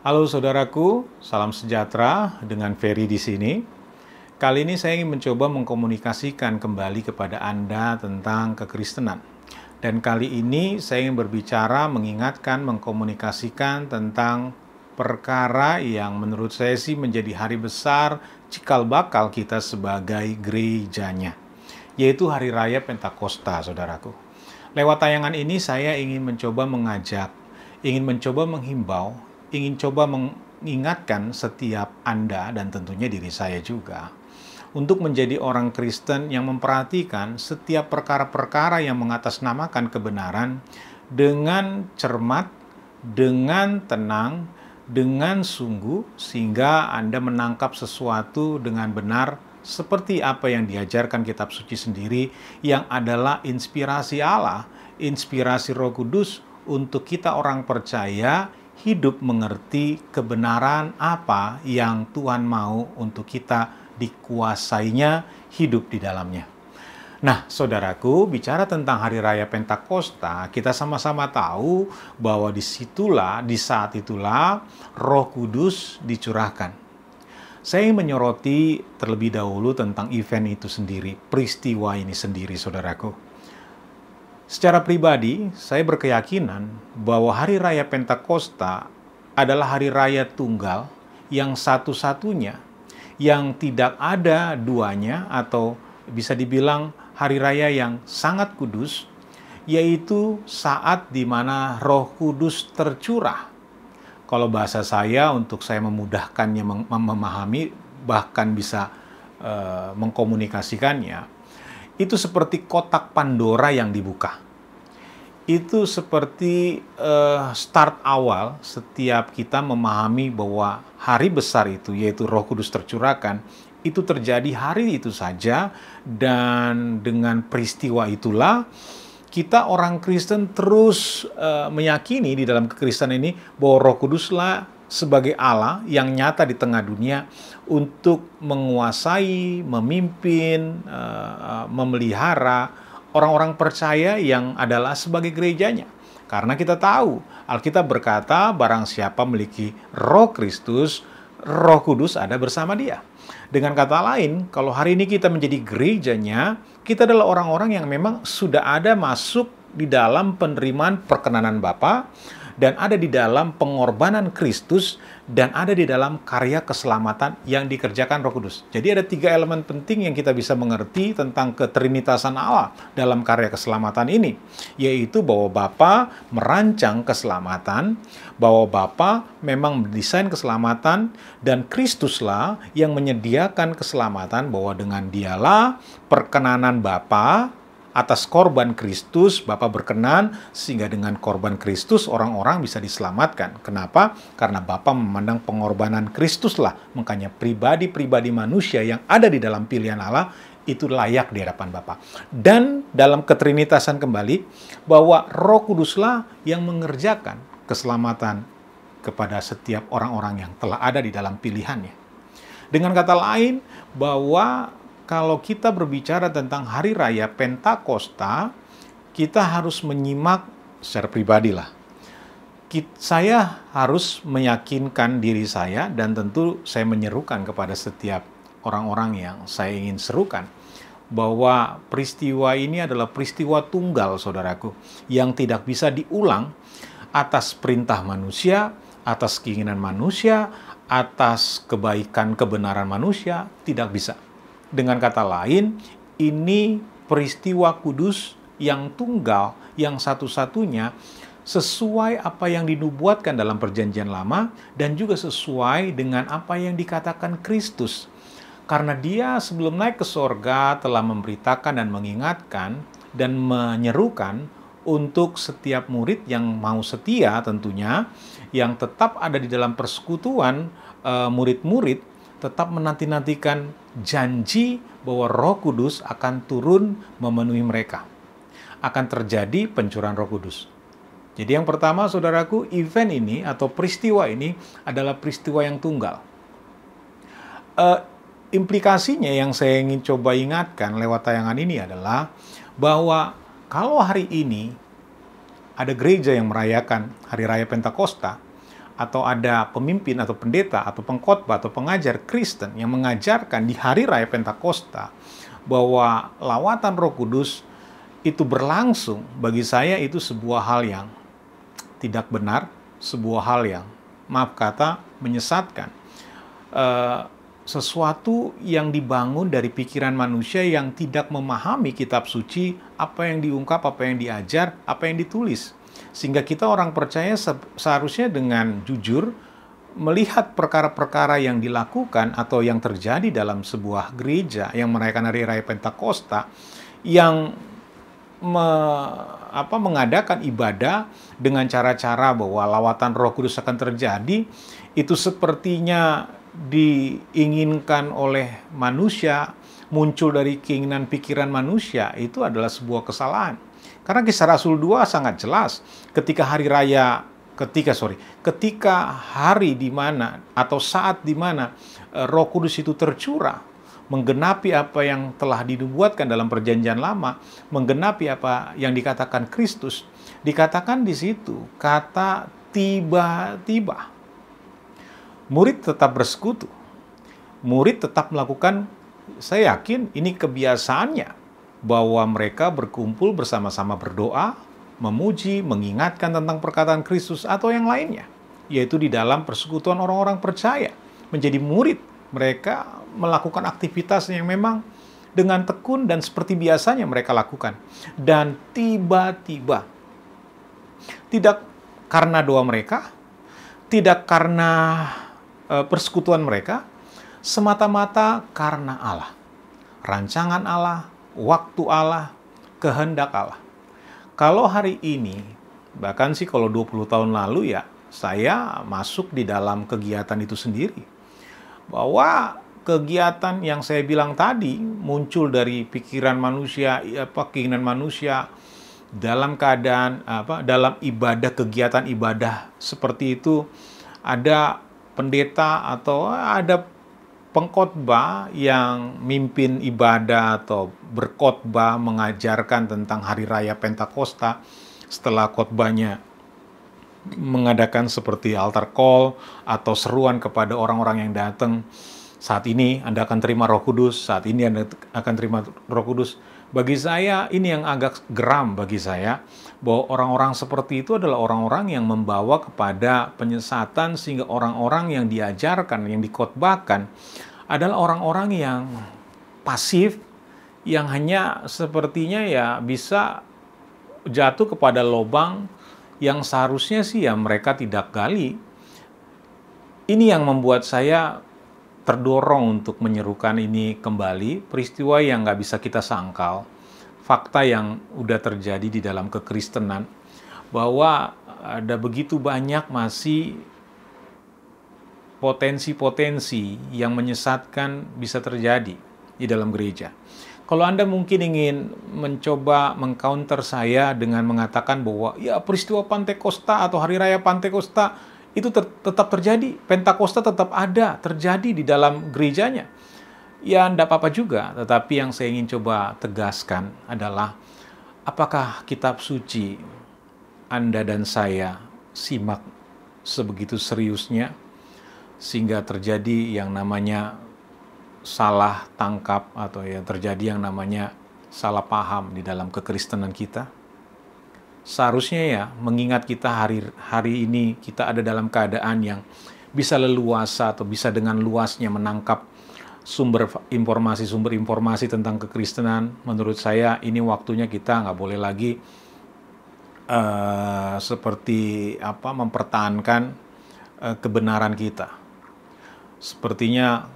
Halo saudaraku, salam sejahtera dengan Ferry di sini. Kali ini saya ingin mencoba mengkomunikasikan kembali kepada Anda tentang kekristenan. Dan kali ini saya ingin berbicara, mengingatkan, mengkomunikasikan tentang perkara yang menurut saya sih menjadi hari besar cikal bakal kita sebagai gerejanya, yaitu Hari Raya Pentakosta, saudaraku. Lewat tayangan ini saya ingin mencoba mengajak, ingin mencoba menghimbau ingin coba mengingatkan setiap Anda dan tentunya diri saya juga untuk menjadi orang Kristen yang memperhatikan setiap perkara-perkara yang mengatasnamakan kebenaran dengan cermat, dengan tenang, dengan sungguh sehingga Anda menangkap sesuatu dengan benar seperti apa yang diajarkan kitab suci sendiri yang adalah inspirasi Allah, inspirasi Roh Kudus untuk kita orang percaya hidup mengerti kebenaran apa yang Tuhan mau untuk kita dikuasainya hidup di dalamnya. Nah, saudaraku, bicara tentang hari raya Pentakosta, kita sama-sama tahu bahwa disitulah, di saat itulah, Roh Kudus dicurahkan. Saya ingin menyoroti terlebih dahulu tentang event itu sendiri, peristiwa ini sendiri, saudaraku. Secara pribadi, saya berkeyakinan bahwa hari raya Pentakosta adalah hari raya tunggal yang satu-satunya yang tidak ada duanya atau bisa dibilang hari raya yang sangat kudus yaitu saat di mana Roh Kudus tercurah. Kalau bahasa saya untuk saya memudahkannya mem memahami bahkan bisa uh, mengkomunikasikannya itu seperti kotak Pandora yang dibuka. Itu seperti uh, start awal setiap kita memahami bahwa hari besar itu, yaitu Roh Kudus tercurahkan, itu terjadi hari itu saja, dan dengan peristiwa itulah kita orang Kristen terus uh, meyakini di dalam kekristenan ini bahwa Roh Kuduslah sebagai Allah yang nyata di tengah dunia untuk menguasai, memimpin, eh, eh, memelihara orang-orang percaya yang adalah sebagai gerejanya. Karena kita tahu Alkitab berkata barang siapa memiliki roh Kristus, roh kudus ada bersama dia. Dengan kata lain, kalau hari ini kita menjadi gerejanya, kita adalah orang-orang yang memang sudah ada masuk di dalam penerimaan perkenanan Bapa, dan ada di dalam pengorbanan Kristus dan ada di dalam karya keselamatan yang dikerjakan Roh Kudus. Jadi ada tiga elemen penting yang kita bisa mengerti tentang keterimitasan Allah dalam karya keselamatan ini, yaitu bahwa Bapa merancang keselamatan, bahwa Bapa memang mendesain keselamatan dan Kristuslah yang menyediakan keselamatan bahwa dengan dialah perkenanan Bapa atas korban Kristus Bapa berkenan sehingga dengan korban Kristus orang-orang bisa diselamatkan. Kenapa? Karena Bapa memandang pengorbanan Kristuslah makanya pribadi-pribadi manusia yang ada di dalam pilihan Allah itu layak di hadapan Bapa. Dan dalam keterinitasan kembali bahwa Roh Kuduslah yang mengerjakan keselamatan kepada setiap orang-orang yang telah ada di dalam pilihannya. Dengan kata lain bahwa kalau kita berbicara tentang hari raya Pentakosta, kita harus menyimak secara pribadi lah. Saya harus meyakinkan diri saya dan tentu saya menyerukan kepada setiap orang-orang yang saya ingin serukan bahwa peristiwa ini adalah peristiwa tunggal saudaraku yang tidak bisa diulang atas perintah manusia, atas keinginan manusia, atas kebaikan kebenaran manusia tidak bisa dengan kata lain, ini peristiwa kudus yang tunggal, yang satu-satunya sesuai apa yang dinubuatkan dalam Perjanjian Lama dan juga sesuai dengan apa yang dikatakan Kristus. Karena dia sebelum naik ke sorga telah memberitakan dan mengingatkan dan menyerukan untuk setiap murid yang mau setia tentunya yang tetap ada di dalam persekutuan eh, murid-murid tetap menanti-nantikan janji bahwa Roh Kudus akan turun memenuhi mereka. Akan terjadi pencurahan Roh Kudus. Jadi yang pertama saudaraku, event ini atau peristiwa ini adalah peristiwa yang tunggal. Uh, implikasinya yang saya ingin coba ingatkan lewat tayangan ini adalah bahwa kalau hari ini ada gereja yang merayakan hari raya Pentakosta, atau ada pemimpin atau pendeta atau pengkhotbah atau pengajar Kristen yang mengajarkan di hari raya Pentakosta bahwa lawatan Roh Kudus itu berlangsung bagi saya itu sebuah hal yang tidak benar, sebuah hal yang maaf kata menyesatkan. E, sesuatu yang dibangun dari pikiran manusia yang tidak memahami kitab suci, apa yang diungkap, apa yang diajar, apa yang ditulis. Sehingga kita orang percaya seharusnya dengan jujur melihat perkara-perkara yang dilakukan atau yang terjadi dalam sebuah gereja yang merayakan hari raya Pentakosta yang me, apa, mengadakan ibadah dengan cara-cara bahwa lawatan Roh Kudus akan terjadi itu sepertinya diinginkan oleh manusia muncul dari keinginan pikiran manusia itu adalah sebuah kesalahan karena kisah Rasul 2 sangat jelas ketika hari raya ketika sorry ketika hari di mana atau saat di mana eh, Roh Kudus itu tercurah menggenapi apa yang telah dibuatkan dalam perjanjian lama menggenapi apa yang dikatakan Kristus dikatakan di situ kata tiba-tiba murid tetap bersekutu murid tetap melakukan saya yakin ini kebiasaannya bahwa mereka berkumpul bersama-sama berdoa, memuji, mengingatkan tentang perkataan Kristus atau yang lainnya, yaitu di dalam persekutuan orang-orang percaya, menjadi murid. Mereka melakukan aktivitas yang memang dengan tekun dan seperti biasanya mereka lakukan. Dan tiba-tiba, tidak karena doa mereka, tidak karena e, persekutuan mereka, semata-mata karena Allah. Rancangan Allah, waktu Allah, kehendak Allah. Kalau hari ini, bahkan sih kalau 20 tahun lalu ya, saya masuk di dalam kegiatan itu sendiri. Bahwa kegiatan yang saya bilang tadi muncul dari pikiran manusia, apa keinginan manusia dalam keadaan apa dalam ibadah kegiatan ibadah seperti itu ada pendeta atau eh, ada pengkhotbah yang mimpin ibadah atau berkhotbah mengajarkan tentang hari raya Pentakosta setelah khotbahnya mengadakan seperti altar call atau seruan kepada orang-orang yang datang saat ini Anda akan terima Roh Kudus, saat ini Anda akan terima Roh Kudus. Bagi saya, ini yang agak geram bagi saya, bahwa orang-orang seperti itu adalah orang-orang yang membawa kepada penyesatan sehingga orang-orang yang diajarkan, yang dikotbahkan adalah orang-orang yang pasif, yang hanya sepertinya ya bisa jatuh kepada lubang yang seharusnya sih ya mereka tidak gali. Ini yang membuat saya terdorong untuk menyerukan ini kembali, peristiwa yang nggak bisa kita sangkal, fakta yang udah terjadi di dalam kekristenan, bahwa ada begitu banyak masih potensi-potensi yang menyesatkan bisa terjadi di dalam gereja. Kalau Anda mungkin ingin mencoba mengcounter saya dengan mengatakan bahwa ya peristiwa Pantekosta atau hari raya Pantekosta itu ter tetap terjadi. Pentakosta tetap ada, terjadi di dalam gerejanya. Ya, tidak apa-apa juga. Tetapi yang saya ingin coba tegaskan adalah, apakah kitab suci Anda dan saya simak sebegitu seriusnya, sehingga terjadi yang namanya salah tangkap atau ya terjadi yang namanya salah paham di dalam kekristenan kita? seharusnya ya mengingat kita hari hari ini kita ada dalam keadaan yang bisa leluasa atau bisa dengan luasnya menangkap sumber informasi sumber informasi tentang kekristenan menurut saya ini waktunya kita nggak boleh lagi uh, seperti apa mempertahankan uh, kebenaran kita sepertinya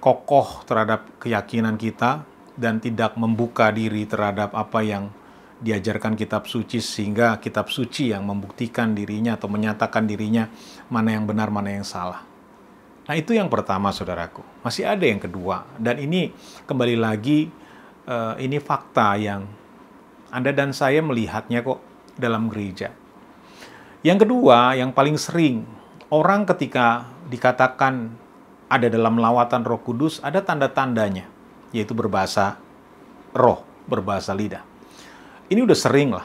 kokoh terhadap keyakinan kita dan tidak membuka diri terhadap apa yang diajarkan kitab suci sehingga kitab suci yang membuktikan dirinya atau menyatakan dirinya mana yang benar mana yang salah. Nah, itu yang pertama Saudaraku. Masih ada yang kedua dan ini kembali lagi eh, ini fakta yang Anda dan saya melihatnya kok dalam gereja. Yang kedua, yang paling sering orang ketika dikatakan ada dalam lawatan Roh Kudus ada tanda-tandanya yaitu berbahasa roh, berbahasa lidah. Ini udah sering lah.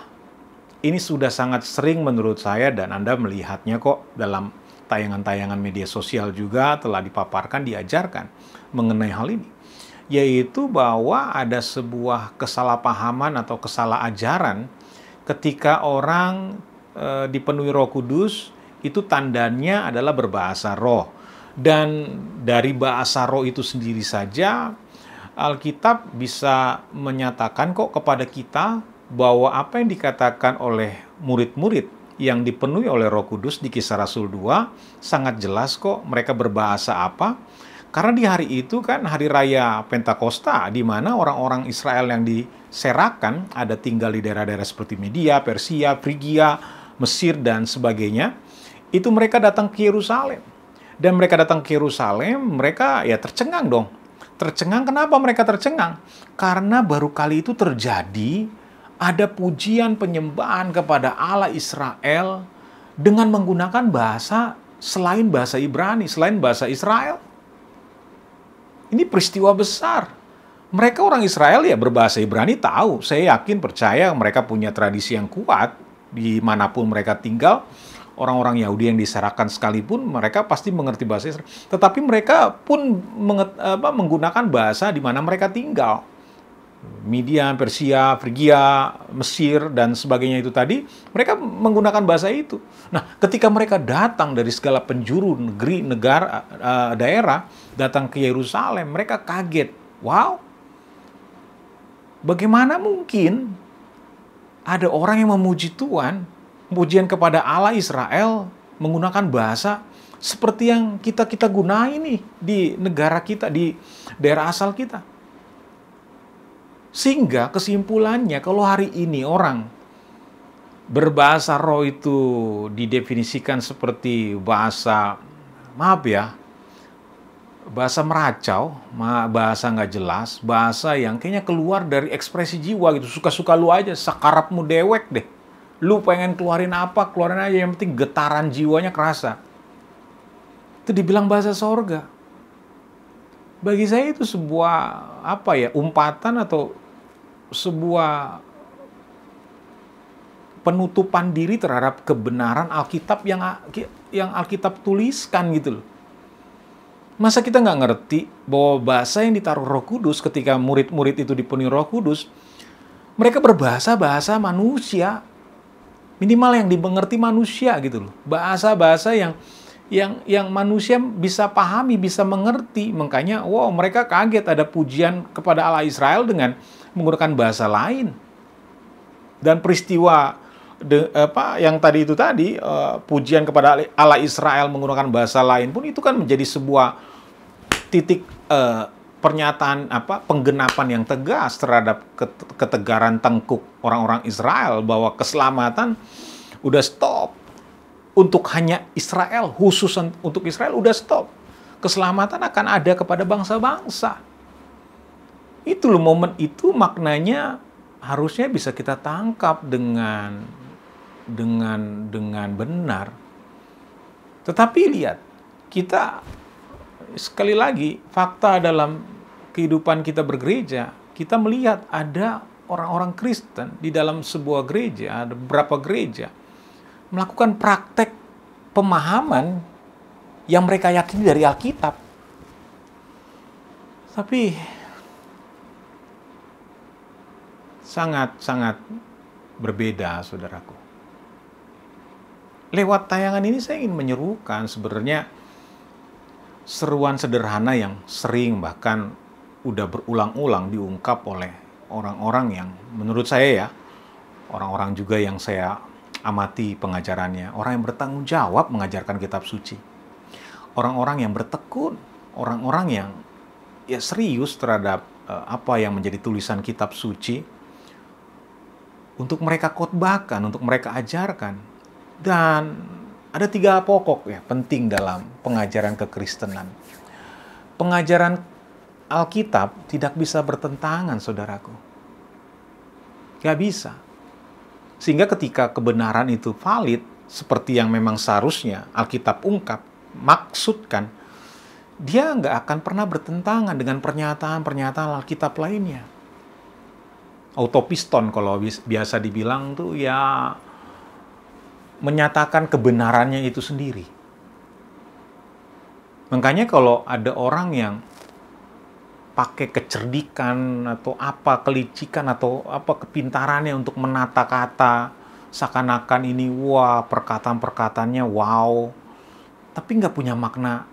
Ini sudah sangat sering menurut saya dan Anda melihatnya kok dalam tayangan-tayangan media sosial juga telah dipaparkan, diajarkan mengenai hal ini. Yaitu bahwa ada sebuah kesalahpahaman atau kesalah ajaran ketika orang e, dipenuhi roh kudus itu tandanya adalah berbahasa roh. Dan dari bahasa roh itu sendiri saja Alkitab bisa menyatakan kok kepada kita bahwa apa yang dikatakan oleh murid-murid yang dipenuhi oleh Roh Kudus di Kisah Rasul 2 sangat jelas kok mereka berbahasa apa. Karena di hari itu kan hari raya Pentakosta di mana orang-orang Israel yang diserahkan ada tinggal di daerah-daerah seperti Media, Persia, Frigia, Mesir dan sebagainya. Itu mereka datang ke Yerusalem. Dan mereka datang ke Yerusalem, mereka ya tercengang dong. Tercengang kenapa mereka tercengang? Karena baru kali itu terjadi ada pujian penyembahan kepada Allah Israel dengan menggunakan bahasa selain bahasa Ibrani, selain bahasa Israel. Ini peristiwa besar. Mereka orang Israel ya berbahasa Ibrani tahu. Saya yakin percaya mereka punya tradisi yang kuat di manapun mereka tinggal. Orang-orang Yahudi yang diserahkan sekalipun mereka pasti mengerti bahasa Israel. Tetapi mereka pun menggunakan bahasa di mana mereka tinggal Media, Persia, Frigia, Mesir, dan sebagainya itu tadi, mereka menggunakan bahasa itu. Nah, ketika mereka datang dari segala penjuru negeri, negara, eh, eh, daerah, datang ke Yerusalem, mereka kaget. Wow, bagaimana mungkin ada orang yang memuji Tuhan, pujian kepada Allah Israel, menggunakan bahasa seperti yang kita-kita gunain nih di negara kita, di daerah asal kita. Sehingga kesimpulannya kalau hari ini orang berbahasa roh itu didefinisikan seperti bahasa, maaf ya, bahasa meracau, bahasa nggak jelas, bahasa yang kayaknya keluar dari ekspresi jiwa gitu. Suka-suka lu aja, sekarapmu dewek deh. Lu pengen keluarin apa, keluarin aja. Yang penting getaran jiwanya kerasa. Itu dibilang bahasa sorga. Bagi saya itu sebuah apa ya umpatan atau sebuah penutupan diri terhadap kebenaran Alkitab yang yang Alkitab tuliskan gitu loh. Masa kita nggak ngerti bahwa bahasa yang ditaruh Roh Kudus ketika murid-murid itu dipenuhi Roh Kudus, mereka berbahasa bahasa manusia, minimal yang dimengerti manusia gitu loh, bahasa bahasa yang yang yang manusia bisa pahami, bisa mengerti. Makanya, wow, mereka kaget ada pujian kepada Allah Israel dengan menggunakan bahasa lain. Dan peristiwa de, apa yang tadi itu tadi uh, pujian kepada Allah Israel menggunakan bahasa lain pun itu kan menjadi sebuah titik uh, pernyataan apa penggenapan yang tegas terhadap ketegaran tengkuk orang-orang Israel bahwa keselamatan udah stop untuk hanya Israel khusus untuk Israel udah stop keselamatan akan ada kepada bangsa-bangsa itu loh momen itu maknanya harusnya bisa kita tangkap dengan dengan dengan benar. Tetapi lihat, kita sekali lagi fakta dalam kehidupan kita bergereja, kita melihat ada orang-orang Kristen di dalam sebuah gereja, ada beberapa gereja melakukan praktek pemahaman yang mereka yakini dari Alkitab. Tapi sangat-sangat berbeda, saudaraku. Lewat tayangan ini saya ingin menyerukan sebenarnya seruan sederhana yang sering bahkan udah berulang-ulang diungkap oleh orang-orang yang menurut saya ya, orang-orang juga yang saya amati pengajarannya, orang yang bertanggung jawab mengajarkan kitab suci. Orang-orang yang bertekun, orang-orang yang ya serius terhadap eh, apa yang menjadi tulisan kitab suci, untuk mereka khotbahkan, untuk mereka ajarkan. Dan ada tiga pokok ya penting dalam pengajaran kekristenan. Pengajaran Alkitab tidak bisa bertentangan, saudaraku. Gak bisa. Sehingga ketika kebenaran itu valid, seperti yang memang seharusnya Alkitab ungkap, maksudkan, dia nggak akan pernah bertentangan dengan pernyataan-pernyataan Alkitab lainnya autopiston kalau biasa dibilang tuh ya menyatakan kebenarannya itu sendiri. Makanya kalau ada orang yang pakai kecerdikan atau apa kelicikan atau apa kepintarannya untuk menata kata seakan-akan ini wah perkataan-perkataannya wow tapi nggak punya makna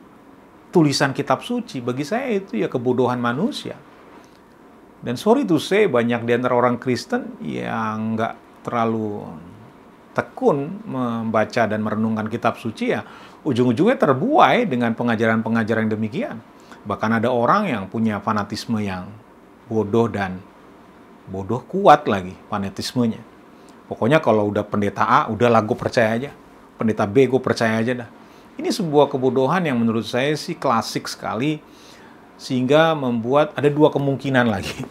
tulisan kitab suci bagi saya itu ya kebodohan manusia dan sorry to say, banyak di antara orang Kristen yang nggak terlalu tekun membaca dan merenungkan kitab suci ya, ujung-ujungnya terbuai dengan pengajaran-pengajaran yang demikian. Bahkan ada orang yang punya fanatisme yang bodoh dan bodoh kuat lagi fanatismenya. Pokoknya kalau udah pendeta A, udah lagu percaya aja. Pendeta B, gue percaya aja dah. Ini sebuah kebodohan yang menurut saya sih klasik sekali sehingga membuat ada dua kemungkinan lagi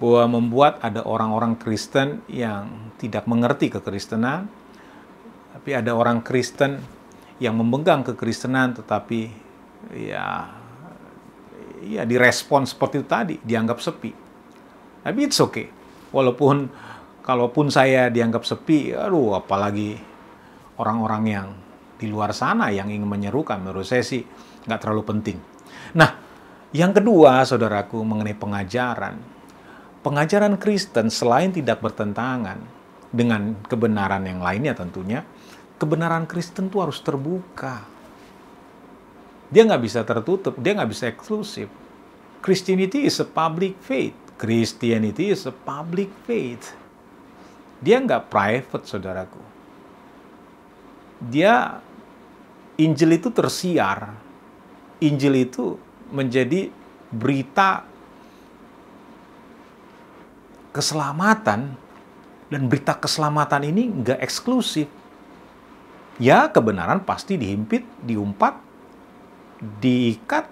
bahwa membuat ada orang-orang Kristen yang tidak mengerti kekristenan tapi ada orang Kristen yang memegang kekristenan tetapi ya ya direspon seperti itu tadi dianggap sepi tapi it's okay walaupun kalaupun saya dianggap sepi aduh apalagi orang-orang yang di luar sana yang ingin menyerukan menurut saya sih nggak terlalu penting nah yang kedua, saudaraku, mengenai pengajaran. Pengajaran Kristen selain tidak bertentangan dengan kebenaran yang lainnya tentunya, kebenaran Kristen itu harus terbuka. Dia nggak bisa tertutup, dia nggak bisa eksklusif. Christianity is a public faith. Christianity is a public faith. Dia nggak private, saudaraku. Dia Injil itu tersiar. Injil itu menjadi berita keselamatan dan berita keselamatan ini nggak eksklusif. Ya, kebenaran pasti dihimpit, diumpat, diikat,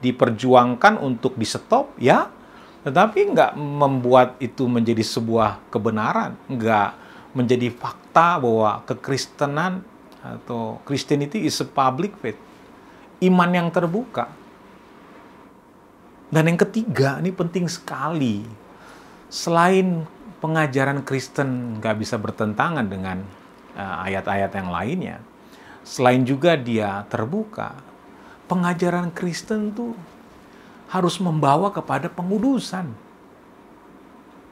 diperjuangkan untuk di stop, ya. Tetapi nggak membuat itu menjadi sebuah kebenaran, nggak menjadi fakta bahwa kekristenan atau Christianity is a public faith. Iman yang terbuka. Dan yang ketiga, ini penting sekali. Selain pengajaran Kristen nggak bisa bertentangan dengan eh, ayat-ayat uh, yang lainnya, selain juga dia terbuka, pengajaran Kristen tuh harus membawa kepada pengudusan,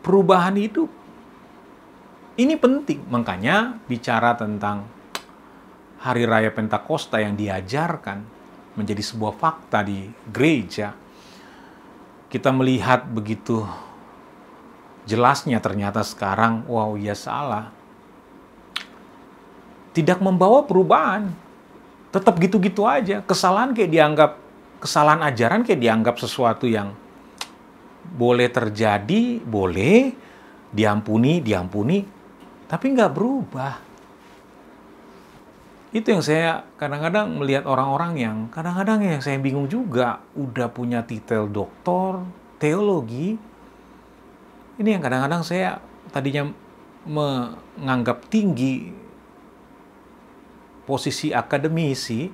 perubahan hidup. Ini penting, makanya bicara tentang hari raya Pentakosta yang diajarkan menjadi sebuah fakta di gereja kita melihat begitu jelasnya ternyata sekarang wow ya salah. Tidak membawa perubahan. Tetap gitu-gitu aja. Kesalahan kayak dianggap kesalahan ajaran kayak dianggap sesuatu yang boleh terjadi, boleh diampuni, diampuni, tapi nggak berubah itu yang saya kadang-kadang melihat orang-orang yang kadang-kadang yang saya bingung juga udah punya titel doktor teologi ini yang kadang-kadang saya tadinya menganggap tinggi posisi akademisi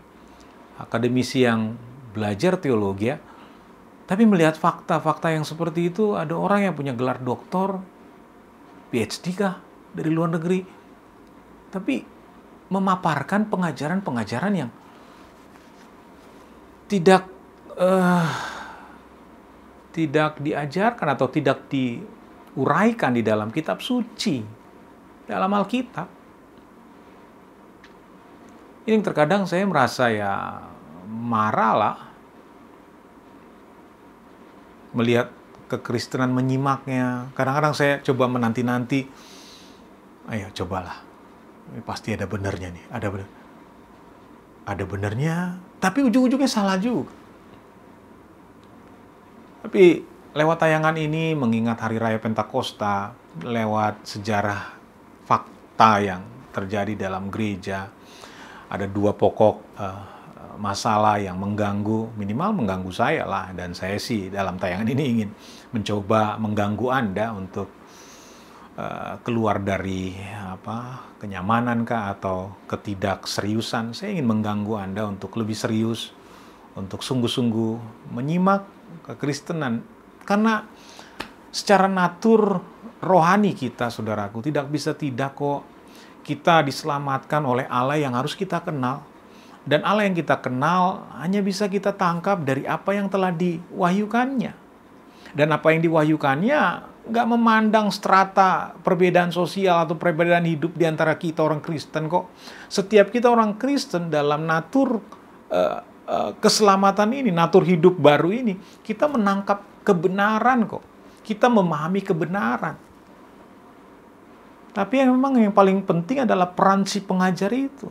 akademisi yang belajar teologi ya tapi melihat fakta-fakta yang seperti itu ada orang yang punya gelar doktor PhD kah dari luar negeri tapi memaparkan pengajaran-pengajaran yang tidak uh, tidak diajarkan atau tidak diuraikan di dalam kitab suci dalam Alkitab. Ini yang terkadang saya merasa ya marah lah melihat kekristenan menyimaknya. Kadang-kadang saya coba menanti-nanti, ayo cobalah Eh, pasti ada benernya nih, ada bener. Ada benernya, tapi ujung-ujungnya salah juga. Tapi lewat tayangan ini mengingat hari raya Pentakosta, lewat sejarah fakta yang terjadi dalam gereja, ada dua pokok uh, masalah yang mengganggu, minimal mengganggu saya lah, dan saya sih dalam tayangan ini ingin mencoba mengganggu Anda untuk Eh, keluar dari apa kenyamanan kah atau ketidakseriusan saya ingin mengganggu anda untuk lebih serius untuk sungguh-sungguh menyimak kekristenan karena secara natur rohani kita saudaraku tidak bisa tidak kok kita diselamatkan oleh Allah yang harus kita kenal dan Allah yang kita kenal hanya bisa kita tangkap dari apa yang telah diwahyukannya dan apa yang diwahyukannya nggak memandang strata perbedaan sosial atau perbedaan hidup di antara kita orang Kristen kok. Setiap kita orang Kristen dalam natur uh, uh, keselamatan ini, natur hidup baru ini, kita menangkap kebenaran kok. Kita memahami kebenaran. Tapi yang memang yang paling penting adalah peran si pengajar itu.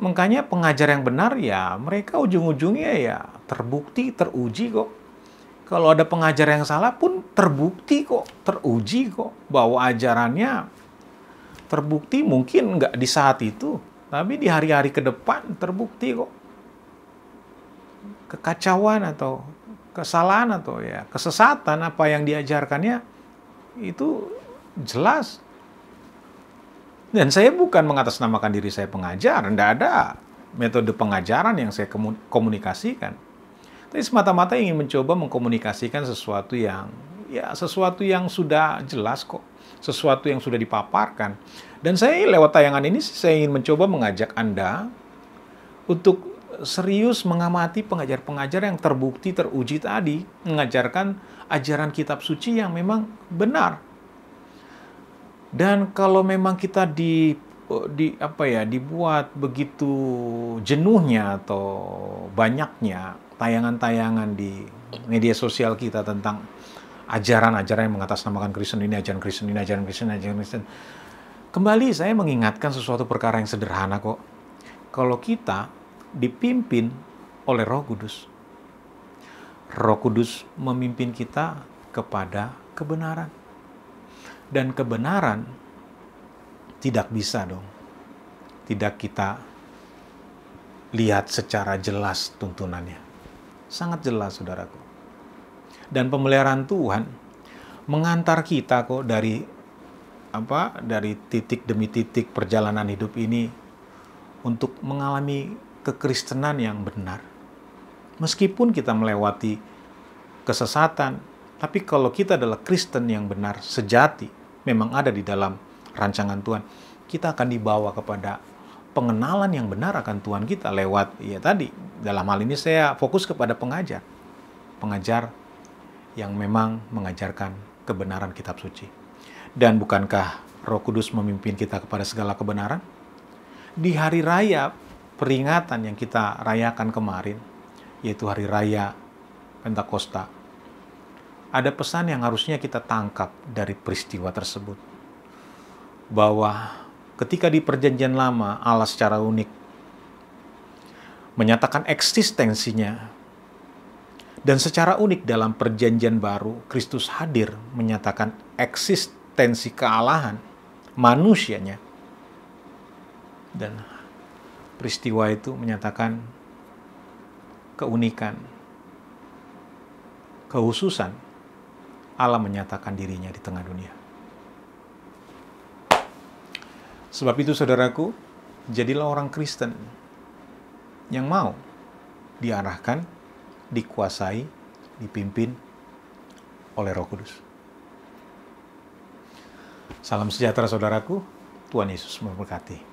Makanya pengajar yang benar ya mereka ujung-ujungnya ya terbukti, teruji kok kalau ada pengajar yang salah pun terbukti kok, teruji kok bahwa ajarannya terbukti mungkin nggak di saat itu, tapi di hari-hari ke depan terbukti kok kekacauan atau kesalahan atau ya kesesatan apa yang diajarkannya itu jelas. Dan saya bukan mengatasnamakan diri saya pengajar, tidak ada metode pengajaran yang saya komunikasikan. Tapi semata-mata ingin mencoba mengkomunikasikan sesuatu yang ya sesuatu yang sudah jelas kok, sesuatu yang sudah dipaparkan. Dan saya lewat tayangan ini saya ingin mencoba mengajak Anda untuk serius mengamati pengajar-pengajar yang terbukti teruji tadi mengajarkan ajaran kitab suci yang memang benar. Dan kalau memang kita di di apa ya dibuat begitu jenuhnya atau banyaknya tayangan-tayangan di media sosial kita tentang ajaran-ajaran yang mengatasnamakan Kristen ini, ajaran Kristen ini, ajaran Kristen, ini ajaran Kristen. Kembali saya mengingatkan sesuatu perkara yang sederhana kok. Kalau kita dipimpin oleh Roh Kudus, Roh Kudus memimpin kita kepada kebenaran. Dan kebenaran tidak bisa dong. Tidak kita lihat secara jelas tuntunannya. Sangat jelas, saudaraku. Dan pemeliharaan Tuhan mengantar kita kok dari apa dari titik demi titik perjalanan hidup ini untuk mengalami kekristenan yang benar. Meskipun kita melewati kesesatan, tapi kalau kita adalah Kristen yang benar, sejati, memang ada di dalam rancangan Tuhan, kita akan dibawa kepada pengenalan yang benar akan Tuhan kita lewat ya tadi dalam hal ini saya fokus kepada pengajar pengajar yang memang mengajarkan kebenaran kitab suci dan bukankah Roh Kudus memimpin kita kepada segala kebenaran di hari raya peringatan yang kita rayakan kemarin yaitu hari raya Pentakosta ada pesan yang harusnya kita tangkap dari peristiwa tersebut bahwa ketika di Perjanjian Lama Allah secara unik menyatakan eksistensinya. Dan secara unik dalam Perjanjian Baru Kristus hadir menyatakan eksistensi kealahan manusianya. Dan peristiwa itu menyatakan keunikan, kehususan Allah menyatakan dirinya di tengah dunia. Sebab itu saudaraku, jadilah orang Kristen yang mau diarahkan, dikuasai, dipimpin oleh Roh Kudus. Salam sejahtera saudaraku, Tuhan Yesus memberkati.